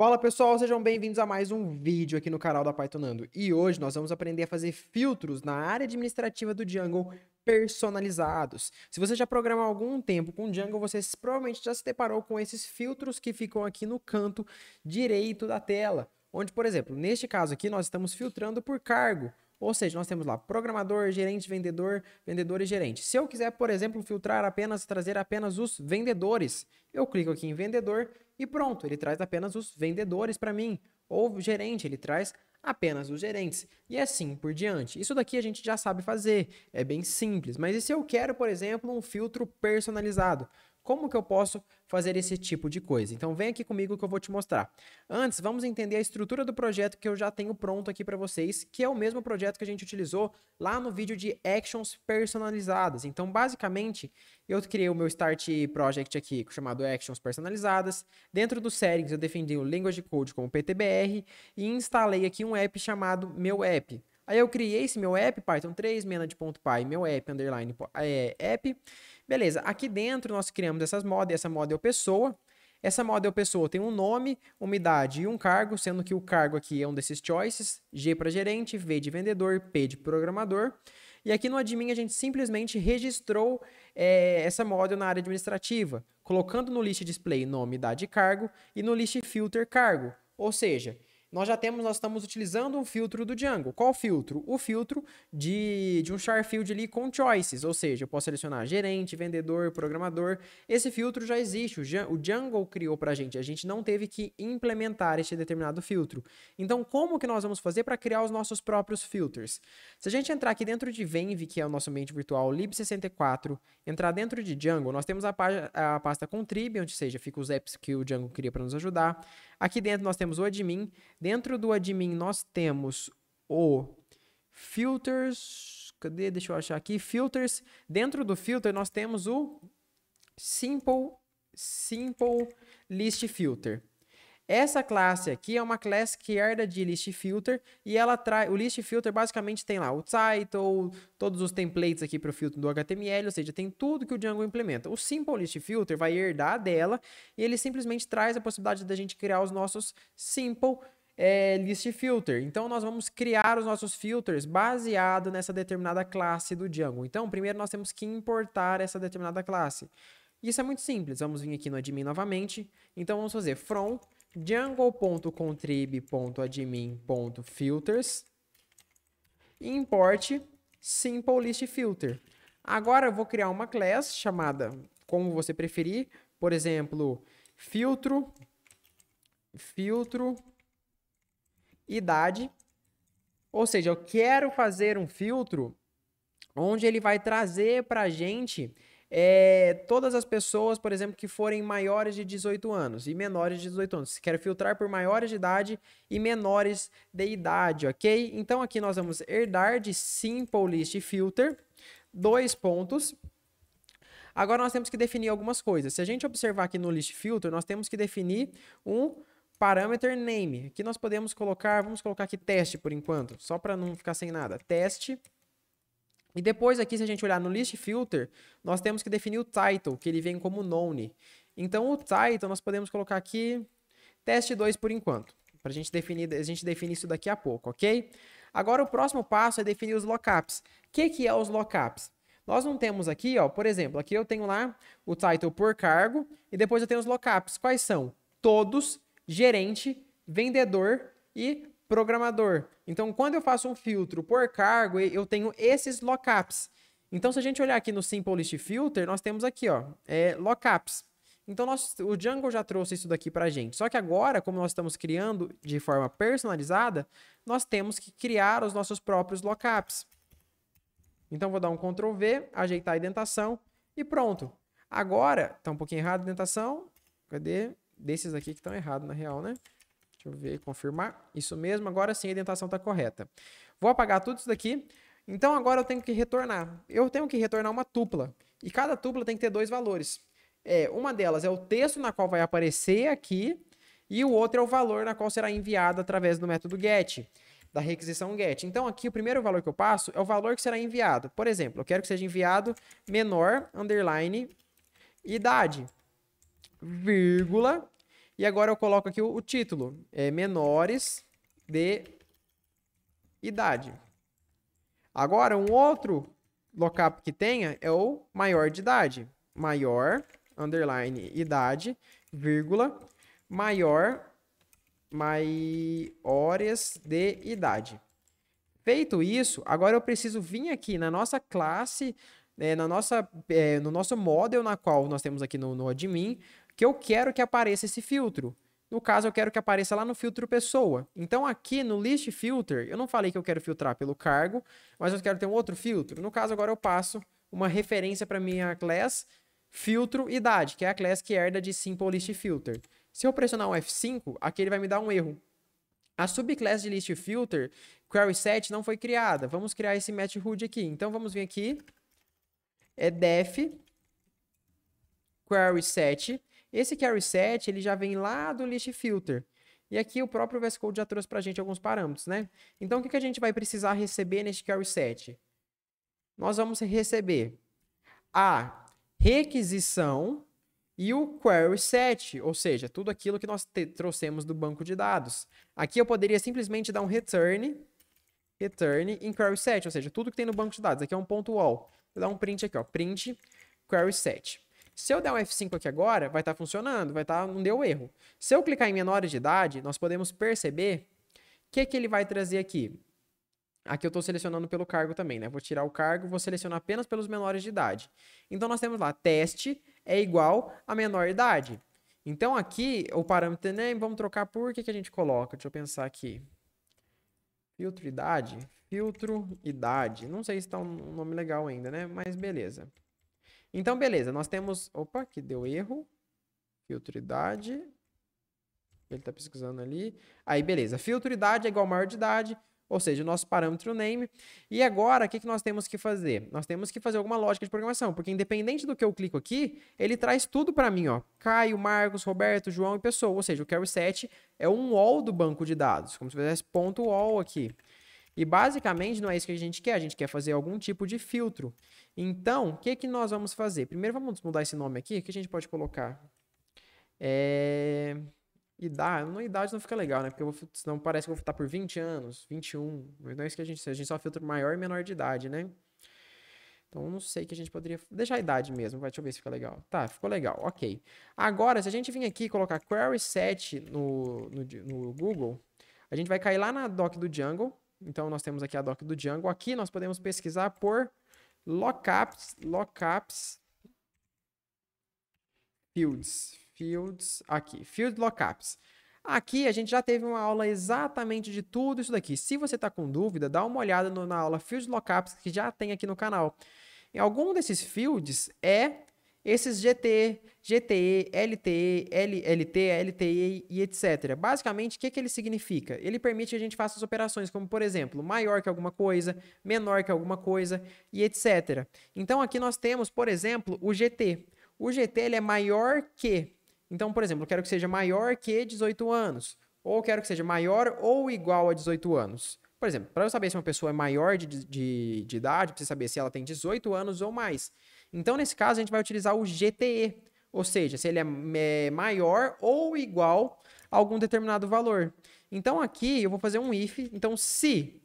Fala pessoal, sejam bem-vindos a mais um vídeo aqui no canal da Pythonando. E hoje nós vamos aprender a fazer filtros na área administrativa do Django personalizados. Se você já programou algum tempo com Django, você provavelmente já se deparou com esses filtros que ficam aqui no canto direito da tela. Onde, por exemplo, neste caso aqui nós estamos filtrando por cargo. Ou seja, nós temos lá programador, gerente, vendedor, vendedor e gerente. Se eu quiser, por exemplo, filtrar apenas, trazer apenas os vendedores, eu clico aqui em vendedor e pronto, ele traz apenas os vendedores para mim, ou o gerente, ele traz apenas os gerentes. E assim por diante. Isso daqui a gente já sabe fazer, é bem simples. Mas e se eu quero, por exemplo, um filtro personalizado? Como que eu posso fazer esse tipo de coisa? Então vem aqui comigo que eu vou te mostrar. Antes, vamos entender a estrutura do projeto que eu já tenho pronto aqui para vocês, que é o mesmo projeto que a gente utilizou lá no vídeo de actions personalizadas. Então, basicamente, eu criei o meu Start Project aqui, chamado Actions Personalizadas. Dentro do Settings, eu defini o Language Code como PTBR e instalei aqui um app chamado Meu App. Aí eu criei esse meu app, Python 3, manage.py, meu app, underline, é, app. Beleza, aqui dentro nós criamos essas mods, essa model é pessoa. Essa model é pessoa tem um nome, uma idade e um cargo, sendo que o cargo aqui é um desses choices, G para gerente, V de vendedor, P de programador. E aqui no admin a gente simplesmente registrou é, essa model na área administrativa, colocando no list display nome, idade e cargo e no list filter cargo. Ou seja, nós já temos, nós estamos utilizando um filtro do Django. Qual filtro? O filtro de, de um char field ali com choices, ou seja, eu posso selecionar gerente, vendedor, programador. Esse filtro já existe, o Django criou para a gente, a gente não teve que implementar este determinado filtro. Então, como que nós vamos fazer para criar os nossos próprios filters? Se a gente entrar aqui dentro de Venv, que é o nosso ambiente virtual lib64, entrar dentro de Django, nós temos a, a pasta contrib, onde seja, fica os apps que o Django cria para nos ajudar. Aqui dentro nós temos o admin, Dentro do admin nós temos o filters, cadê? Deixa eu achar aqui, filters. Dentro do filter nós temos o simple simple list filter. Essa classe aqui é uma classe que herda de list filter e ela traz o list filter basicamente tem lá o title, todos os templates aqui para o filtro do HTML, ou seja, tem tudo que o Django implementa. O simple list filter vai herdar dela e ele simplesmente traz a possibilidade da gente criar os nossos simple é, list filter. Então, nós vamos criar os nossos filters baseado nessa determinada classe do Django. Então, primeiro nós temos que importar essa determinada classe. Isso é muito simples. Vamos vir aqui no admin novamente. Então, vamos fazer from django.contrib.admin.filters import simple list filter. Agora eu vou criar uma class chamada como você preferir, por exemplo, filtro filtro idade. Ou seja, eu quero fazer um filtro onde ele vai trazer para a gente é, todas as pessoas, por exemplo, que forem maiores de 18 anos e menores de 18 anos. Quero filtrar por maiores de idade e menores de idade, ok? Então aqui nós vamos herdar de Simple List Filter, dois pontos. Agora nós temos que definir algumas coisas. Se a gente observar aqui no List Filter, nós temos que definir um Parameter name. Aqui nós podemos colocar, vamos colocar aqui teste por enquanto, só para não ficar sem nada. Teste. E depois aqui, se a gente olhar no list filter, nós temos que definir o title, que ele vem como none. Então o title nós podemos colocar aqui teste 2 por enquanto. para gente definir, a gente definir isso daqui a pouco, ok? Agora o próximo passo é definir os lockups. O que, que é os lockups? Nós não temos aqui, ó, por exemplo, aqui eu tenho lá o title por cargo e depois eu tenho os lockups. Quais são? Todos gerente, vendedor e programador. Então, quando eu faço um filtro por cargo, eu tenho esses lockups. Então, se a gente olhar aqui no Simple List Filter, nós temos aqui, ó, é, lockups. Então, nós, o Django já trouxe isso daqui para a gente. Só que agora, como nós estamos criando de forma personalizada, nós temos que criar os nossos próprios lockups. Então, vou dar um Ctrl V, ajeitar a indentação e pronto. Agora, está um pouquinho errado a indentação. Cadê? desses aqui que estão errados na real, né? Deixa eu ver, confirmar. Isso mesmo, agora sim a indentação está correta. Vou apagar tudo isso daqui. Então agora eu tenho que retornar. Eu tenho que retornar uma tupla. E cada tupla tem que ter dois valores. É, uma delas é o texto na qual vai aparecer aqui, e o outro é o valor na qual será enviado através do método get, da requisição get. Então aqui o primeiro valor que eu passo é o valor que será enviado. Por exemplo, eu quero que seja enviado menor, underline, idade vírgula. E agora eu coloco aqui o, o título. É menores de idade. Agora, um outro lookup que tenha é o maior de idade. Maior, underline, idade, vírgula, maior, maiores de idade. Feito isso, agora eu preciso vir aqui na nossa classe, é, na nossa, é, no nosso model na qual nós temos aqui no, no admin, que eu quero que apareça esse filtro. No caso, eu quero que apareça lá no filtro pessoa. Então, aqui no list filter, eu não falei que eu quero filtrar pelo cargo, mas eu quero ter um outro filtro. No caso, agora eu passo uma referência para minha class filtro idade, que é a class que herda de simple list filter. Se eu pressionar um F5, aqui ele vai me dar um erro. A subclass de list filter, query set, não foi criada. Vamos criar esse match root aqui. Então, vamos vir aqui, é def query set esse carry set, ele já vem lá do list filter. E aqui o próprio VS Code já trouxe para a gente alguns parâmetros, né? Então, o que, que a gente vai precisar receber neste carry set? Nós vamos receber a requisição e o query set, ou seja, tudo aquilo que nós trouxemos do banco de dados. Aqui eu poderia simplesmente dar um return, return em query set, ou seja, tudo que tem no banco de dados. Aqui é um ponto all. Vou dar um print aqui, ó, print query set. Se eu der um F5 aqui agora, vai estar tá funcionando, vai estar, tá, não deu erro. Se eu clicar em menores de idade, nós podemos perceber o que, que ele vai trazer aqui. Aqui eu estou selecionando pelo cargo também, né? Vou tirar o cargo, vou selecionar apenas pelos menores de idade. Então nós temos lá, teste é igual a menor idade. Então aqui, o parâmetro name, né? vamos trocar por que, que a gente coloca? Deixa eu pensar aqui. Filtro idade? Filtro idade. Não sei se está um nome legal ainda, né? Mas beleza. Então, beleza, nós temos... Opa, que deu erro. Filtro idade. Ele está pesquisando ali. Aí, beleza. Filtro idade é igual maior de idade, ou seja, o nosso parâmetro name. E agora, o que, que nós temos que fazer? Nós temos que fazer alguma lógica de programação, porque independente do que eu clico aqui, ele traz tudo para mim, ó. Caio, Marcos, Roberto, João e Pessoa. Ou seja, o carry set é um all do banco de dados, como se fizesse ponto all aqui. E basicamente não é isso que a gente quer, a gente quer fazer algum tipo de filtro. Então, o que, que nós vamos fazer? Primeiro vamos mudar esse nome aqui, que a gente pode colocar? É... Idade, ah, não, idade não fica legal, né? Porque eu vou, senão parece que eu vou estar por 20 anos, 21. Mas não é isso que a gente A gente só filtra maior e menor de idade, né? Então, não sei que a gente poderia deixar a idade mesmo. Vai, deixa eu ver se fica legal. Tá, ficou legal, ok. Agora, se a gente vir aqui e colocar query set no, no, no Google, a gente vai cair lá na doc do Django então, nós temos aqui a doc do Django. Aqui nós podemos pesquisar por lockups, lockups fields, fields aqui, field lockups. Aqui a gente já teve uma aula exatamente de tudo isso daqui. Se você está com dúvida, dá uma olhada no, na aula field lockups que já tem aqui no canal. Em algum desses fields é esses GT, GTE, LTE, LLT, LTE e etc. Basicamente, o que, que ele significa? Ele permite que a gente faça as operações como, por exemplo, maior que alguma coisa, menor que alguma coisa e etc. Então, aqui nós temos, por exemplo, o GT. O GT ele é maior que. Então, por exemplo, eu quero que seja maior que 18 anos. Ou quero que seja maior ou igual a 18 anos. Por exemplo, para eu saber se uma pessoa é maior de, de, de idade, para saber se ela tem 18 anos ou mais. Então, nesse caso, a gente vai utilizar o GTE. Ou seja, se ele é, é maior ou igual a algum determinado valor. Então aqui eu vou fazer um if. Então se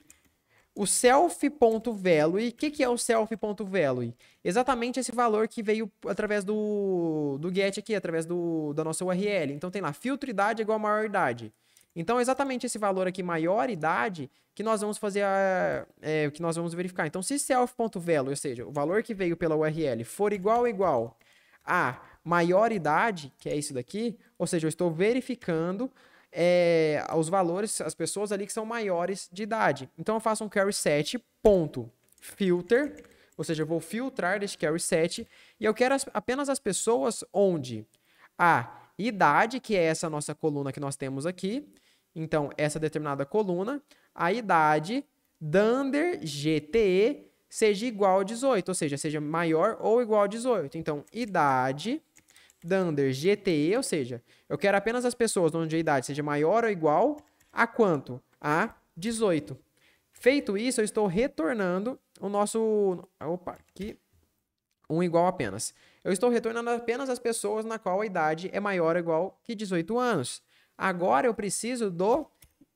o self.value, o que, que é o self.value? Exatamente esse valor que veio através do, do get aqui, através do, da nossa URL. Então tem lá, filtro idade igual a maior idade. Então, é exatamente esse valor aqui, maior idade, que nós vamos fazer a, é, que nós vamos verificar. Então, se self.value, ou seja, o valor que veio pela URL, for igual igual a maior idade que é isso daqui, ou seja, eu estou verificando é, os valores, as pessoas ali que são maiores de idade. Então eu faço um carry set ponto filter, ou seja, eu vou filtrar deste carry set e eu quero as, apenas as pessoas onde a idade, que é essa nossa coluna que nós temos aqui, então essa determinada coluna, a idade dunder GTE seja igual a 18, ou seja, seja maior ou igual a 18. Então, idade Dunder GTE, ou seja, eu quero apenas as pessoas onde a idade seja maior ou igual a quanto? A 18. Feito isso, eu estou retornando o nosso... Opa, aqui. Um igual apenas. Eu estou retornando apenas as pessoas na qual a idade é maior ou igual que 18 anos. Agora eu preciso do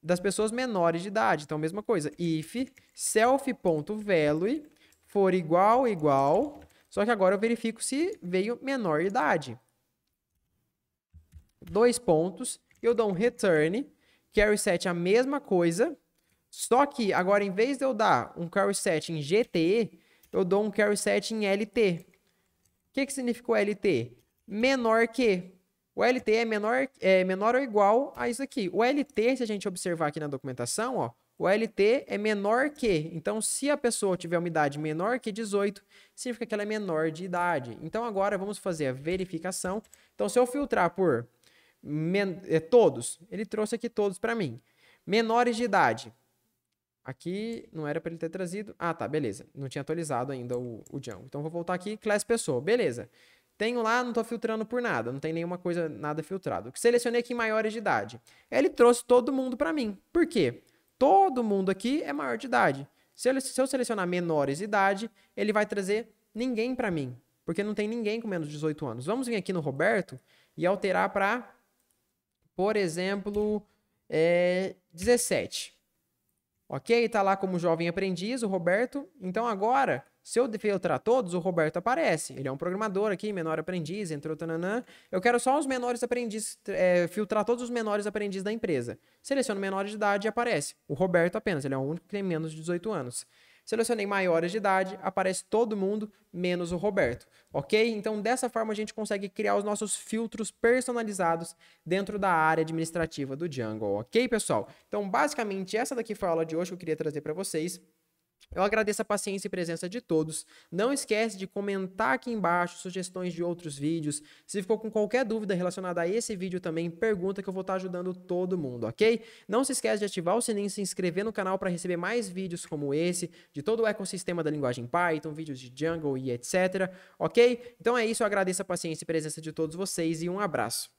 das pessoas menores de idade. Então, mesma coisa. If self.value for igual igual. Só que agora eu verifico se veio menor idade dois pontos, eu dou um return, carry set a mesma coisa, só que agora em vez de eu dar um carry set em gt eu dou um carry set em LT. O que, que significa o LT? Menor que. O LT é menor, é menor ou igual a isso aqui. O LT, se a gente observar aqui na documentação, ó, o LT é menor que. Então, se a pessoa tiver uma idade menor que 18, significa que ela é menor de idade. Então, agora vamos fazer a verificação. Então, se eu filtrar por Men é, todos. Ele trouxe aqui todos para mim. Menores de idade. Aqui não era para ele ter trazido. Ah, tá, beleza. Não tinha atualizado ainda o, o Django. Então vou voltar aqui, classe pessoa. Beleza. Tenho lá, não estou filtrando por nada, não tem nenhuma coisa, nada filtrado. Selecionei aqui maiores de idade. Ele trouxe todo mundo para mim. Por quê? Todo mundo aqui é maior de idade. Se eu, se eu selecionar menores de idade, ele vai trazer ninguém para mim, porque não tem ninguém com menos de 18 anos. Vamos vir aqui no Roberto e alterar para por exemplo, é 17. Ok? Tá lá como jovem aprendiz, o Roberto. Então agora, se eu filtrar todos, o Roberto aparece. Ele é um programador aqui, menor aprendiz, entrou tananã. Eu quero só os menores aprendizes, é, filtrar todos os menores aprendizes da empresa. Seleciono menor de idade e aparece. O Roberto apenas, ele é o único que tem menos de 18 anos. Selecionei maiores de idade, aparece todo mundo, menos o Roberto, ok? Então, dessa forma, a gente consegue criar os nossos filtros personalizados dentro da área administrativa do Django, ok, pessoal? Então, basicamente, essa daqui foi a aula de hoje que eu queria trazer para vocês. Eu agradeço a paciência e presença de todos. Não esquece de comentar aqui embaixo sugestões de outros vídeos. Se ficou com qualquer dúvida relacionada a esse vídeo também, pergunta que eu vou estar ajudando todo mundo, ok? Não se esquece de ativar o sininho e se inscrever no canal para receber mais vídeos como esse, de todo o ecossistema da linguagem Python, vídeos de Django e etc, ok? Então é isso, eu agradeço a paciência e presença de todos vocês e um abraço.